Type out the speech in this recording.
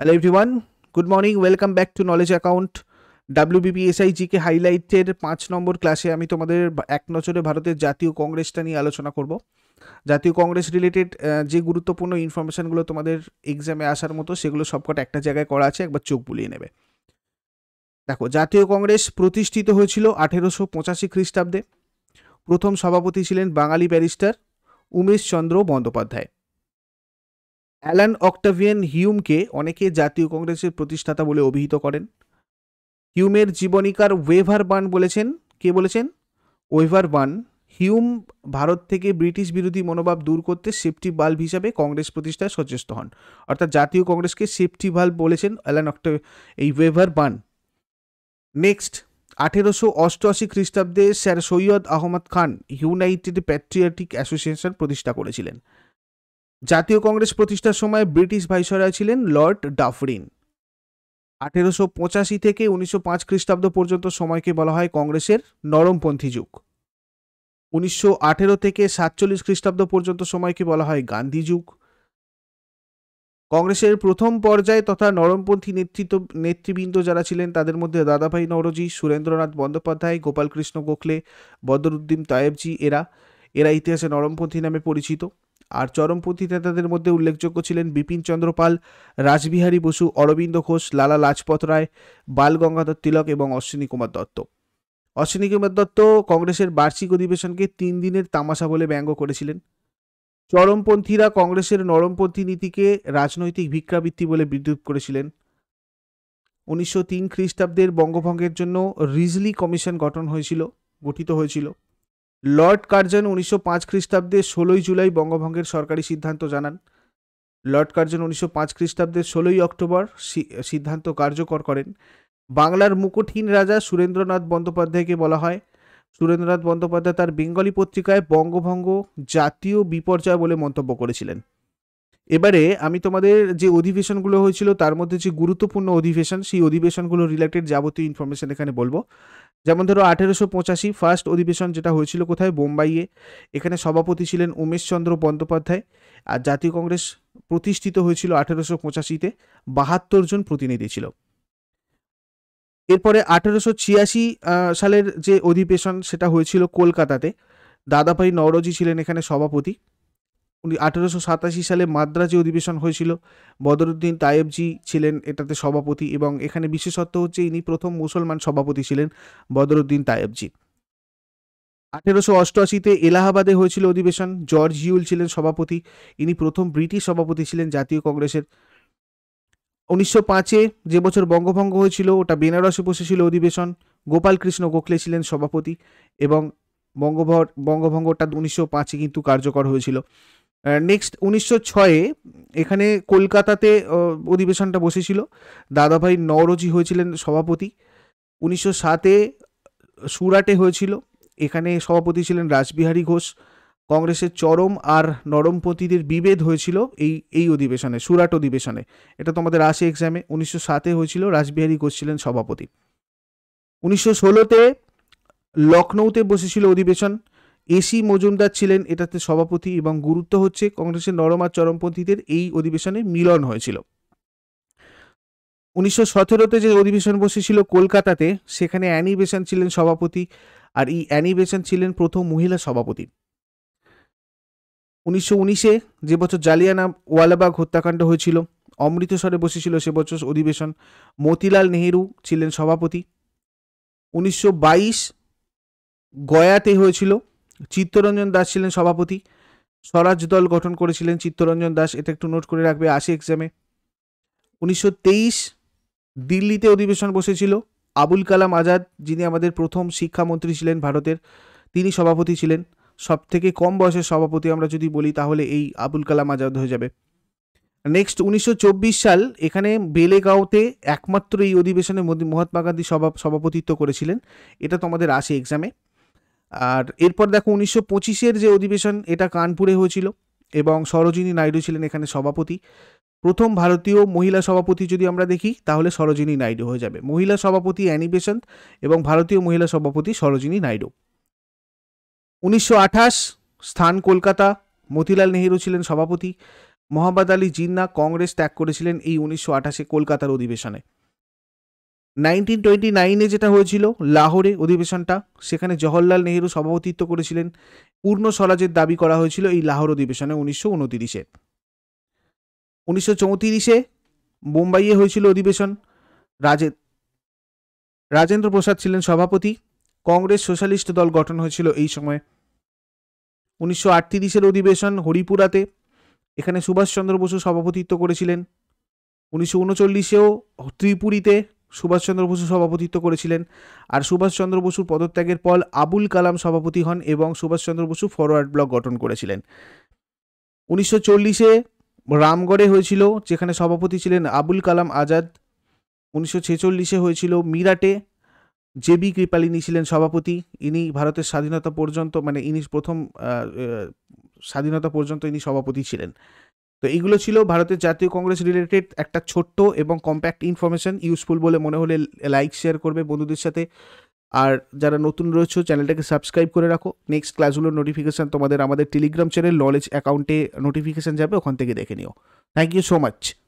hello everyone good morning welcome back to knowledge account WBPSI GK হাইলাইটের পাঁচ নম্বর ক্লাসে আমি তোমাদের এক নজরে ভারতের জাতীয় কংগ্রেসটা নিয়ে আলোচনা করব জাতীয় কংগ্রেস রিলেটেড যে গুরুত্বপূর্ণ ইনফরমেশানগুলো তোমাদের এক্সামে আসার মতো সেগুলো সবকটা একটা জায়গায় করা আছে একবার চোখ বুলিয়ে নেবে দেখো জাতীয় কংগ্রেস প্রতিষ্ঠিত হয়েছিল আঠেরোশো পঁচাশি খ্রিস্টাব্দে প্রথম সভাপতি ছিলেন বাঙালি barrister Umesh Chandra Bandyopadhyay Allan Octavian হিউমকে অনেকে জাতীয় কংগ্রেসের প্রতিষ্ঠাতা বলে অভিহিত করেন হিউমের জীবনীকার ওয়েভার বান বলেছেন কে বলেছেন ওয়েভার বান হিউম ভারত থেকে ব্রিটিশ বিরোধী মনোভাব দূর করতে সেফটি বাল্ব হিসাবে কংগ্রেস প্রতিষ্ঠায় সচেষ্ট হন অর্থাৎ জাতীয় কংগ্রেসকে সেফটি বাল্ব বলেছেন অ্যালান অক্ট এই ওয়েভার বান নেক্সট আঠেরোশো অষ্টআশি খ্রিস্টাব্দে sir Syed Ahmad Khan United Patriotic Association প্রতিষ্ঠা করেছিলেন জাতীয় কংগ্রেস প্রতিষ্ঠার সময় ব্রিটিশ ভাইসরয় ছিলেন লর্ড ডাফরিন আঠেরোশো পঁচাশি থেকে উনিশশো পাঁচ খ্রিস্টাব্দ পর্যন্ত সময়কে বলা হয় কংগ্রেসের নরমপন্থী যুগ উনিশশো আঠেরো থেকে সাতচল্লিশ খ্রিস্টাব্দ পর্যন্ত সময়কে বলা হয় গান্ধী যুগ কংগ্রেসের প্রথম পর্যায়ে তথা নরমপন্থী নেতৃত্ব নেতৃবৃন্দ যারা ছিলেন তাদের মধ্যে দাদাভাই নরজি সুরেন্দ্রনাথ বন্দ্যোপাধ্যায় গোপালকৃষ্ণ গোখলে বদরুদ্দিন তায়েবজি এরা এরা ইতিহাসে নরমপন্থী নামে পরিচিত আর চরমপন্থী নেতাদের মধ্যে উল্লেখযোগ্য ছিলেন বিপিন চন্দ্র পাল বসু অরবিন্দ ঘোষ লালা লাজপত রায় বাল গঙ্গাধর তিলক এবং অশ্বিনী কুমার দত্ত অশ্বিনী কুমার দত্ত কংগ্রেসের বার্ষিক অধিবেশনকে তিন দিনের তামাশা বলে ব্যঙ্গ করেছিলেন চরমপন্থীরা কংগ্রেসের নরমপন্থী নীতিকে রাজনৈতিক ভিক্ষাবৃত্তি বলে বিদ্যুৎ করেছিলেন উনিশশো তিন খ্রিস্টাব্দের বঙ্গভঙ্গের জন্য রিজলি কমিশন গঠন হয়েছিল গঠিত হয়েছিল লর্ড কার্জন উনিশশো পাঁচ খ্রিস্টাব্দে ষোলোই জুলাই বঙ্গভঙ্গের সরকারি সিদ্ধান্ত জানান লর্ড কার্জন উনিশশো পাঁচ খ্রিস্টাব্দে ষোলোই অক্টোবর সিদ্ধান্ত কার্যকর করেন বাংলার মুকুটহীন রাজা সুরেন্দ্রনাথ বন্দ্যোপাধ্যায়কে বলা হয় সুরেন্দ্রনাথ বন্দ্যোপাধ্যায় তার বেঙ্গলি পত্রিকায় বঙ্গভঙ্গ জাতীয় বিপর্যয় বলে মন্তব্য করেছিলেন এবারে আমি তোমাদের যে অধিবেশনগুলো হয়েছিল তার মধ্যে যে গুরুত্বপূর্ণ অধিবেশন সেই অধিবেশনগুলো রিলেটেড যাবতীয় ইনফরমেশন এখানে বলবো যেমন ধরো আঠেরোশো পঁচাশি ফার্স্ট অধিবেশন যেটা হয়েছিল কোথায় বোম্বাইয়ে এখানে সভাপতি ছিলেন উমেশচন্দ্র বন্দ্যোপাধ্যায় আর জাতীয় কংগ্রেস প্রতিষ্ঠিত হয়েছিল আঠেরোশো পঁচাশিতে বাহাত্তর জন প্রতিনিধি ছিল এরপরে আঠেরোশো ছিয়াশি সালের যে অধিবেশন সেটা হয়েছিল কলকাতাতে দাদাভাই নওরোজি ছিলেন এখানে সভাপতি উনি আঠেরোশো সাতাশি সালে মাদ্রাজে অধিবেশন হয়েছিল বদরুদ্দিন তায়েবজি ছিলেন এটাতে সভাপতি এবং এখানে বিশেষত্ব হচ্ছে ইনি প্রথম মুসলমান সভাপতি ছিলেন বদরুদ্দিন তায়েবজি আঠেরোশো অষ্টআশিতে এলাহাবাদে হয়েছিল অধিবেশন জর্জ ইউল ছিলেন সভাপতি ইনি প্রথম ব্রিটিশ সভাপতি ছিলেন জাতীয় কংগ্রেসের উনিশশো পাঁচে যে বছর বঙ্গভঙ্গ হয়েছিল ওটা বেনারসে বসেছিল অধিবেশন গোপালকৃষ্ণ গোখলে ছিলেন সভাপতি এবং বঙ্গভর বঙ্গভঙ্গটা উনিশশো পাঁচে কিন্তু কার্যকর হয়েছিল নেক্সট উনিশশো ছয়ে এখানে কলকাতাতে অধিবেশনটা বসেছিল দাদাভাই নওরজি হয়েছিলেন সভাপতি উনিশশো সাতে সুরাটে হয়েছিল এখানে সভাপতি ছিলেন রাসবিহারী ঘোষ কংগ্রেসের চরম আর নরমপতিদের বিভেদ হয়েছিল এই এই অধিবেশনে সুরাট অধিবেশনে এটা তোমাদের আসে এক্সামে উনিশশো সাতে হয়েছিল রাসবিহারী ঘোষ ছিলেন সভাপতি উনিশশো ষোলোতে লখনৌতে বসেছিল অধিবেশন এসি মজুমদার ছিলেন এটাতে সভাপতি এবং গুরুত্ব হচ্ছে কংগ্রেসের নরম আর চরমপন্থীদের এই অধিবেশনে মিলন হয়েছিল উনিশশো সতেরোতে যে অধিবেশন বসেছিল কলকাতাতে সেখানে অ্যানি বেসান ছিলেন সভাপতি আর এই অ্যানি বেসান ছিলেন প্রথম মহিলা সভাপতি উনিশশো উনিশে যে বছর জালিয়ানা ওয়ালাবাগ হত্যাকাণ্ড হয়েছিল অমৃতসরে বসেছিল সে বছর অধিবেশন মতিলাল নেহেরু ছিলেন সভাপতি উনিশশো বাইশ গয়াতে হয়েছিল চিত্তরঞ্জন দাস ছিলেন সভাপতি স্বরাজ দল গঠন করেছিলেন চিত্তরঞ্জন দাস এটা একটু নোট করে রাখবে আশি এক্সামে উনিশশো দিল্লিতে অধিবেশন বসেছিল আবুল কালাম আজাদ যিনি আমাদের প্রথম শিক্ষামন্ত্রী ছিলেন ভারতের তিনি সভাপতি ছিলেন সব থেকে কম বয়সের সভাপতি আমরা যদি বলি তাহলে এই আবুল কালাম আজাদ হয়ে যাবে নেক্সট উনিশশো সাল এখানে বেলেগাঁওতে একমাত্র এই অধিবেশনে মহাত্মা গান্ধী সভা সভাপতিত্ব করেছিলেন এটা তোমাদের আসে এক্সামে আর এরপর দেখো উনিশশো পঁচিশের যে অধিবেশন এটা কানপুরে হয়েছিল এবং সরোজিনী নাইডু ছিলেন এখানে সভাপতি প্রথম ভারতীয় মহিলা সভাপতি যদি আমরা দেখি তাহলে সরোজিনী নাইডু হয়ে যাবে মহিলা সভাপতি অ্যানি বেসন্ত এবং ভারতীয় মহিলা সভাপতি সরোজিনী নাইডু উনিশশো স্থান কলকাতা মতিলাল নেহেরু ছিলেন সভাপতি মোহাম্মদ আলী জিন্না কংগ্রেস ত্যাগ করেছিলেন এই উনিশশো আঠাশে কলকাতার অধিবেশনে নাইনটিন টোয়েন্টি নাইনে যেটা হয়েছিল লাহোরে অধিবেশনটা সেখানে জওহরলাল নেহেরু সভাপতিত্ব করেছিলেন পূর্ণ স্বরাজের দাবি করা হয়েছিল এই লাহোর অধিবেশনে উনিশশো উনতিরিশে উনিশশো চৌত্রিশে বোম্বাইয়ে হয়েছিল অধিবেশন রাজে রাজেন্দ্র প্রসাদ ছিলেন সভাপতি কংগ্রেস সোশ্যালিস্ট দল গঠন হয়েছিল এই সময় উনিশশো আটত্রিশের অধিবেশন হরিপুরাতে এখানে সুভাষচন্দ্র বসু সভাপতিত্ব করেছিলেন উনিশশো উনচল্লিশেও ত্রিপুরীতে সুভাষচন্দ্র বসু সভাপতিত্ব করেছিলেন আর সুভাষচন্দ্র বসুর পদত্যাগের পর আবুল কালাম সভাপতি হন এবং সুভাষচন্দ্র বসু ফরওয়ার্ড ব্লক গঠন করেছিলেন উনিশশো চল্লিশে রামগড়ে হয়েছিল যেখানে সভাপতি ছিলেন আবুল কালাম আজাদ উনিশশো ছেচল্লিশে হয়েছিল মিরাটে জেবি কৃপালিনী ছিলেন সভাপতি ইনি ভারতের স্বাধীনতা পর্যন্ত মানে ইনি প্রথম স্বাধীনতা পর্যন্ত ইনি সভাপতি ছিলেন তো এইগুলো ছিল ভারতের জাতীয় কংগ্রেস রিলেটেড একটা ছোট্ট এবং কম্প্যাক্ট ইনফরমেশন ইউজফুল বলে মনে হলে লাইক শেয়ার করবে বন্ধুদের সাথে আর যারা নতুন রয়েছে চ্যানেলটাকে সাবস্ক্রাইব করে রাখো নেক্সট ক্লাসগুলোর নোটিফিকেশান তোমাদের আমাদের টেলিগ্রাম চ্যানেল নলেজ অ্যাকাউন্টে নোটিফিকেশান যাবে ওখান থেকে দেখে নিও থ্যাংক ইউ সো মাচ